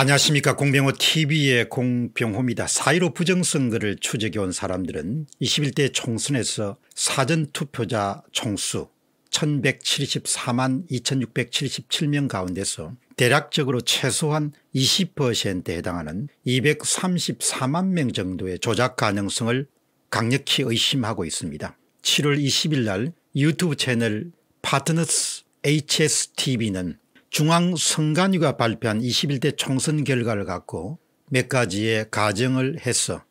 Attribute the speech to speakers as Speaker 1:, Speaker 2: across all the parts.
Speaker 1: 안녕하십니까 공병호 tv의 공병호입니다. 4.15 부정선거를 추적해온 사람들은 21대 총선에서 사전투표자 총수 1174만 2677명 가운데서 대략적으로 최소한 20%에 해당하는 234만 명 정도의 조작 가능성을 강력히 의심하고 있습니다. 7월 20일 날 유튜브 채널 파트너스 HSTV는 중앙선관위가 발표한 21대 총선 결과를 갖고 몇 가지의 가정을 해서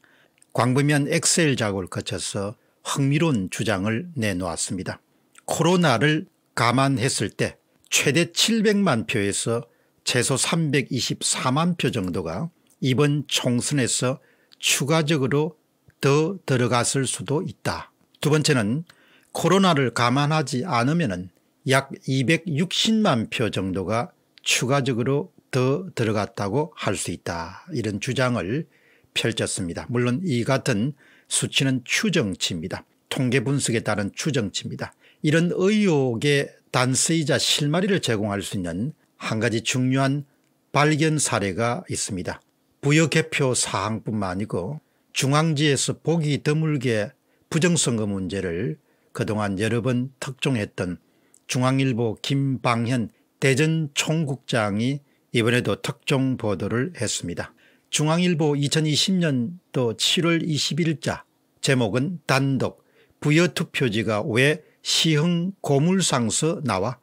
Speaker 1: 광범위한 엑셀 작업을 거쳐서 흥미로운 주장을 내놓았습니다. 코로나를 감안했을 때 최대 700만 표에서 최소 324만 표 정도가 이번 총선에서 추가적으로 더 들어갔을 수도 있다. 두 번째는 코로나를 감안하지 않으면 약 260만 표 정도가 추가적으로 더 들어갔다고 할 수 있다 이런 주장을 펼쳤습니다. 물론 이 같은 수치는 추정치입니다. 통계 분석에 따른 추정치입니다. 이런 의혹의 단서이자 실마리를 제공할 수 있는 한 가지 중요한 발견 사례가 있습니다. 부여 개표 사항뿐만 아니고 중앙지에서 보기 드물게 부정선거 문제를 그동안 여러 번 특종했던 중앙일보 김방현 대전 총국장이 이번에도 특종 보도를 했습니다. 중앙일보 2020년도 7월 21일자 제목은 단독 부여투표지가 왜 시흥 고물상서 나와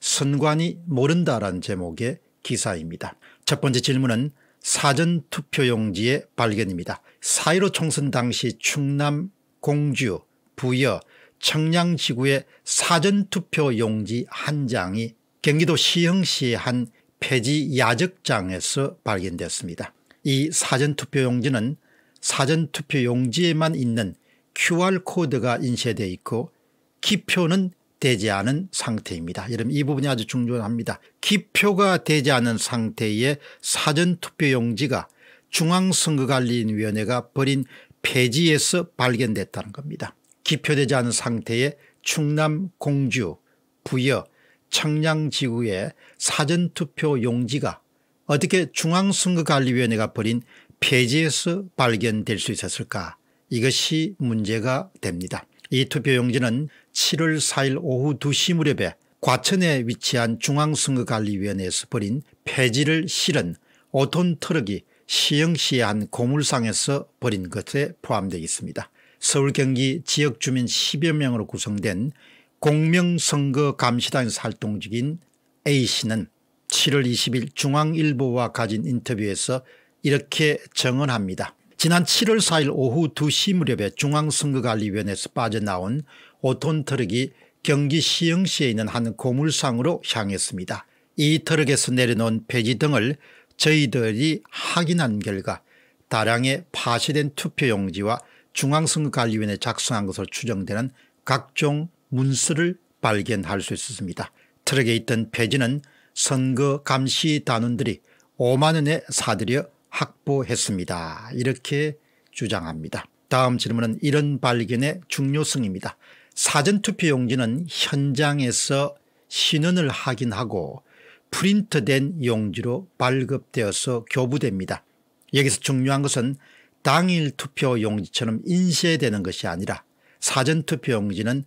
Speaker 1: 선관이 모른다란 제목의 기사입니다. 첫 번째 질문은 사전투표용지의 발견입니다. 4.15 총선 당시 충남, 공주, 부여, 청량지구의 사전투표 용지 한 장이 경기도 시흥시의 한 폐지 야적장에서 발견됐습니다. 이 사전투표 용지는 사전투표 용지에만 있는 QR코드가 인쇄되어 있고 기표는 되지 않은 상태입니다. 여러분 이 부분이 아주 중요합니다. 기표가 되지 않은 상태의 사전투표 용지가 중앙선거관리위원회가 벌인 폐지에서 발견됐다는 겁니다. 기표되지 않은 상태의 충남 공주 부여 청량 지구의 사전투표 용지가 어떻게 중앙선거관리위원회가 벌인 폐지에서 발견될 수 있었을까 이것이 문제가 됩니다. 이 투표용지는 7월 4일 오후 2시 무렵에 과천에 위치한 중앙선거관리위원회에서 벌인 폐지를 실은 5톤 트럭이 시흥시의 한 고물상에서 벌인 것에 포함되어 있습니다. 서울 경기 지역 주민 10여 명으로 구성된 공명선거 감시단에서 활동 중인 A씨는 7월 20일 중앙일보와 가진 인터뷰에서 이렇게 정언합니다. 지난 7월 4일 오후 2시 무렵에 중앙선거관리위원회에서 빠져나온 5톤 트럭이 경기 시흥시에 있는 한 고물상으로 향했습니다. 이 트럭에서 내려놓은 폐지 등을 저희들이 확인한 결과 다량의 파쇄된 투표용지와 중앙선거관리위원회 작성한 것으로 추정되는 각종 문서를 발견할 수 있었습니다. 트럭에 있던 폐지는 선거 감시 단원들이 5만 원에 사들여 확보했습니다. 이렇게 주장합니다. 다음 질문은 이런 발견의 중요성입니다. 사전투표 용지는 현장에서 신원을 확인하고 프린트된 용지로 발급되어서 교부됩니다. 여기서 중요한 것은 당일 투표 용지처럼 인쇄되는 것이 아니라 사전투표 용지는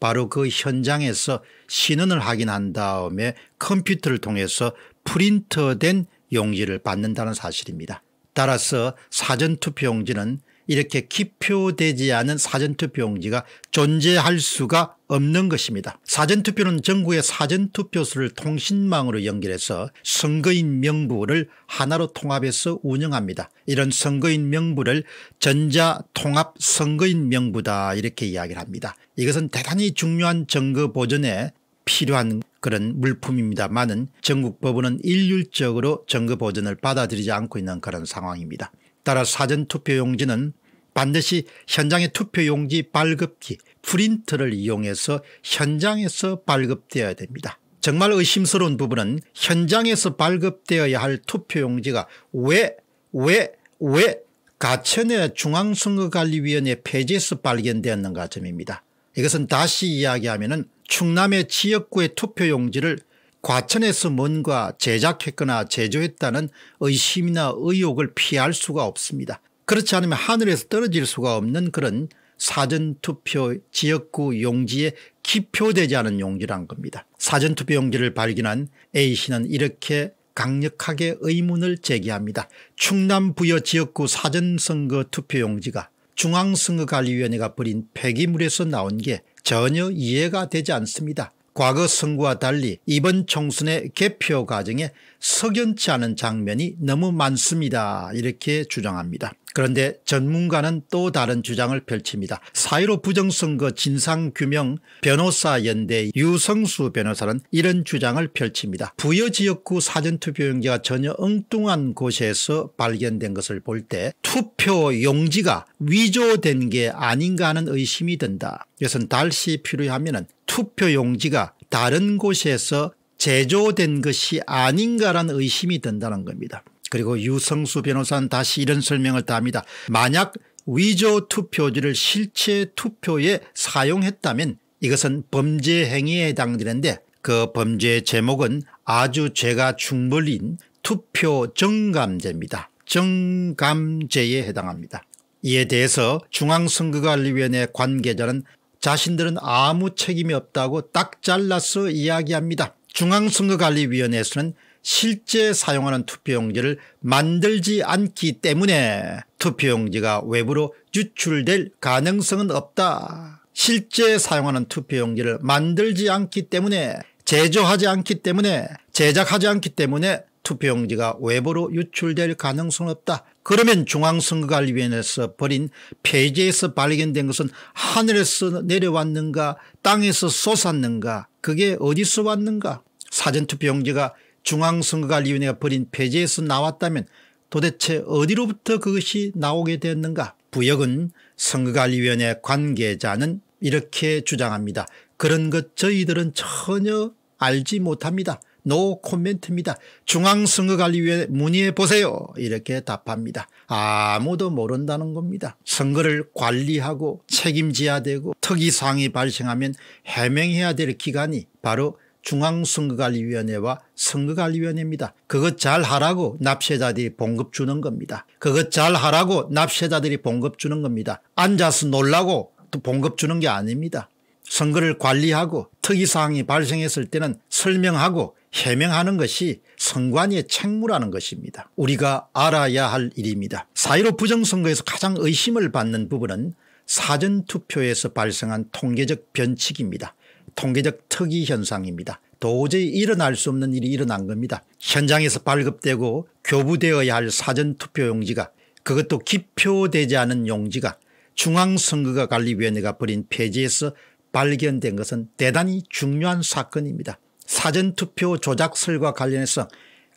Speaker 1: 바로 그 현장에서 신원을 확인한 다음에 컴퓨터를 통해서 프린터된 용지를 받는다는 사실입니다. 따라서 사전투표 용지는 이렇게 기표되지 않은 사전투표 용지가 존재할 수가 없는 것입니다. 사전투표는 정부의 사전투표소를 통신망으로 연결해서 선거인 명부를 하나로 통합해서 운영합니다. 이런 선거인 명부를 전자통합선거인 명부다 이렇게 이야기를 합니다. 이것은 대단히 중요한 정거 보존에 필요한 그런 물품입니다만은 전국 법원은 일률적으로 정거 보존을 받아들이지 않고 있는 그런 상황입니다. 따라 사전투표용지는 반드시 현장의 투표용지 발급기 프린트를 이용해서 현장에서 발급되어야 됩니다. 정말 의심스러운 부분은 현장에서 발급되어야 할 투표용지가 왜, 왜, 왜 가천의 중앙선거관리위원회 폐지에서 발견되었는가 점입니다. 이것은 다시 이야기하면 은 충남의 지역구의 투표용지를 과천에서 뭔가 제작했거나 제조했다는 의심이나 의혹을 피할 수가 없습니다. 그렇지 않으면 하늘에서 떨어질 수가 없는 그런 사전투표 지역구 용지에 기표되지 않은 용지란 겁니다. 사전투표 용지를 발견한 A씨는 이렇게 강력하게 의문을 제기합니다. 충남 부여 지역구 사전선거 투표용지가 중앙선거관리위원회가 벌인 폐기물에서 나온 게 전혀 이해가 되지 않습니다. 과거 선거와 달리 이번 총선의 개표 과정에 석연치 않은 장면이 너무 많습니다. 이렇게 주장합니다. 그런데 전문가는 또 다른 주장을 펼칩니다. 사1로 부정선거 진상규명 변호사연대 유성수 변호사는 이런 주장을 펼칩니다. 부여 지역구 사전투표용지가 전혀 엉뚱한 곳에서 발견된 것을 볼 때 투표 용지가 위조된 게 아닌가 하는 의심이 든다. 이것은 달시 필요하면 투표용지가 다른 곳에서 제조된 것이 아닌가라는 의심이 든다는 겁니다. 그리고 유성수 변호사는 다시 이런 설명을 답니다. 만약 위조 투표지를 실체 투표에 사용했다면 이것은 범죄 행위에 해당되는데 그 범죄의 제목은 아주 죄가 충벌인 투표 정감제입니다. 정감제에 해당합니다. 이에 대해서 중앙선거관리위원회 관계자는 자신들은 아무 책임이 없다고 딱 잘라서 이야기합니다. 중앙선거관리위원회에서는 실제 사용하는 투표용지를 만들지 않기 때문에 투표용지가 외부로 유출될 가능성은 없다. 실제 사용하는 투표용지를 만들지 않기 때문에 제조하지 않기 때문에 제작하지 않기 때문에 투표용지가 외부로 유출될 가능성은 없다. 그러면 중앙선거관리위원회에서 벌인 폐지에서 발견된 것은 하늘에서 내려왔는가 땅에서 솟았는가 그게 어디서 왔는가 사전투표용지가 중앙선거관리위원회가 벌인 폐지에서 나왔다면 도대체 어디로부터 그것이 나오게 되었는가 부역은 선거관리위원회 관계자는 이렇게 주장합니다. 그런 것 저희들은 전혀 알지 못합니다. 노 코멘트입니다. 중앙선거관리위에 문의해 보세요. 이렇게 답합니다. 아무도 모른다는 겁니다. 선거를 관리하고 책임져야 되고 특이사항이 발생하면 해명해야 될 기관이 바로 중앙선거관리위원회와 선거관리위원회입니다. 그것 잘 하라고 납세자들이 봉급 주는 겁니다. 그것 잘 하라고 납세자들이 봉급 주는 겁니다. 앉아서 놀라고 또 봉급 주는 게 아닙니다. 선거를 관리하고 특이사항이 발생했을 때는 설명하고 해명하는 것이 선관위의 책무라는 것입니다. 우리가 알아야 할 일입니다. 사1로 부정선거에서 가장 의심을 받는 부분은 사전투표에서 발생한 통계적 변칙입니다. 통계적 특이 현상입니다. 도저히 일어날 수 없는 일이 일어난 겁니다. 현장에서 발급되고 교부되어야 할 사전투표 용지가 그것도 기표되지 않은 용지가 중앙선거관리위원회가 벌인 폐지에서 발견된 것은 대단히 중요한 사건입니다. 사전투표 조작설과 관련해서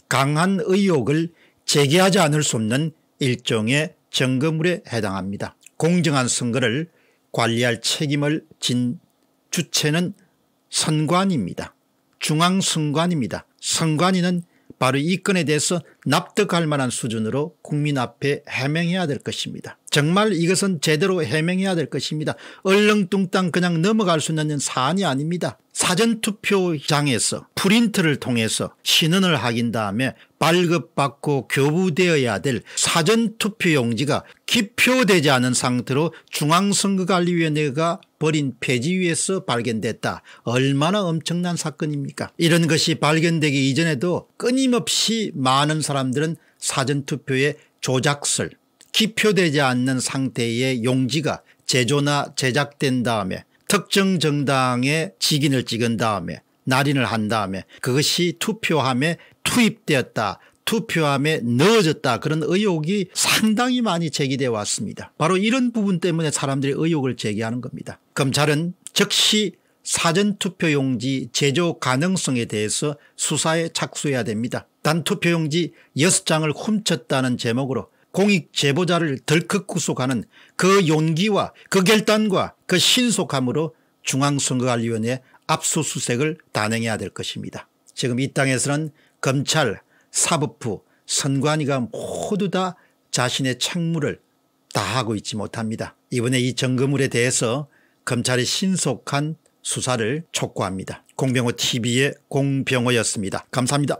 Speaker 1: 강한 의혹을 제기하지 않을 수 없는 일종의 점검물에 해당합니다. 공정한 선거를 관리할 책임을 진 주체는 선관입니다. 중앙선관입니다. 선관위는 바로 이 건에 대해서 납득할 만한 수준으로 국민 앞에 해명해야 될 것입니다. 정말 이것은 제대로 해명해야 될 것입니다. 얼렁뚱땅 그냥 넘어갈 수 있는 사안이 아닙니다. 사전투표장에서 프린트를 통해서 신원을 확인 다음에 발급받고 교부되어야 될 사전투표용지가 기표되지 않은 상태로 중앙선거관리위원회가 버린 폐지위에서 발견됐다. 얼마나 엄청난 사건입니까 이런 것이 발견되기 이전에도 끊임없이 많은 사람들은 사전투표에 조작설 기표되지 않는 상태의 용지가 제조나 제작된 다음에 특정 정당의 직인을 찍은 다음에 날인을 한 다음에 그것이 투표함에 투입되었다 투표함에 넣어졌다 그런 의혹이 상당히 많이 제기되어 왔습니다. 바로 이런 부분 때문에 사람들이 의혹을 제기하는 겁니다. 검찰은 즉시 사전투표용지 제조 가능성에 대해서 수사에 착수해야 됩니다. 단투표용지 6장을 훔쳤다는 제목으로 공익 제보자를 덜컥 구속하는 그 용기와 그 결단과 그 신속함으로 중앙선거관리위원회 압수수색을 단행해야 될 것입니다. 지금 이 땅에서는 검찰, 사법부, 선관위가 모두 다 자신의 책무를 다하고 있지 못합니다. 이번에 이 점검물에 대해서 검찰이 신속한 수사를 촉구합니다. 공병호TV의 공병호였습니다. 감사합니다.